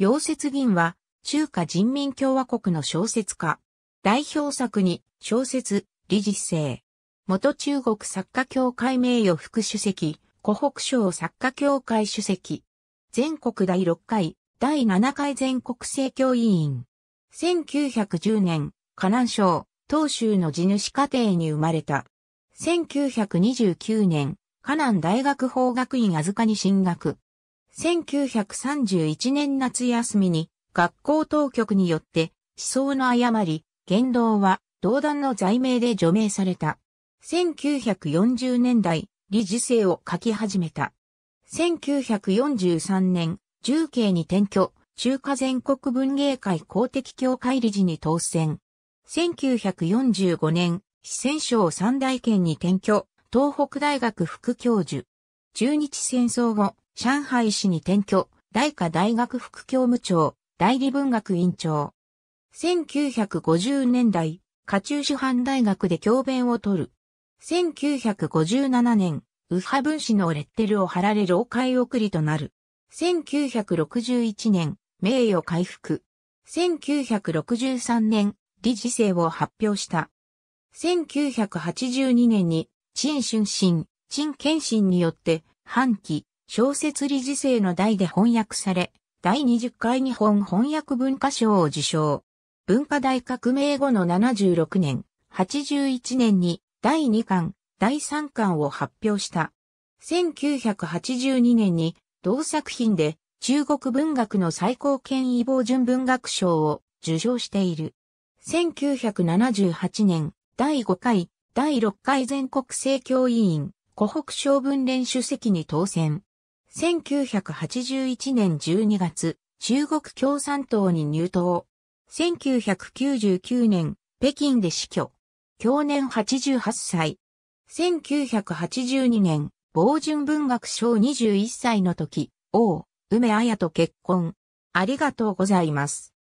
溶接銀は、中華人民共和国の小説家。代表作に、小説、理事生。元中国作家協会名誉副主席、湖北省作家協会主席。全国第6回、第7回全国政教委員。1910年、河南省、東州の地主家庭に生まれた。1929年、河南大学法学院預かに進学。1931年夏休みに学校当局によって思想の誤り、言動は同団の罪名で除名された。1940年代、理事制を書き始めた。1943年、重慶に転居、中華全国文芸会公的協会理事に当選。1945年、四川省三大県に転居、東北大学副教授。中日戦争後、上海市に転居、大科大学副教務長、代理文学院長。1950年代、下中師範大学で教鞭を取る。1957年、右派分子のレッテルを貼られ老会送りとなる。1961年、名誉回復。1963年、理事制を発表した。1982年に、陳春新、陳謙心によって、半期、小説理事生の代で翻訳され、第20回日本翻訳文化賞を受賞。文化大革命後の76年、81年に第2巻、第3巻を発表した。1982年に同作品で中国文学の最高権威防準文学賞を受賞している。1978年、第5回、第6回全国政教委員、湖北省文連主席に当選。1981年12月、中国共産党に入党。1999年、北京で死去。去年88歳。1982年、某準文学賞21歳の時、王、梅彩と結婚。ありがとうございます。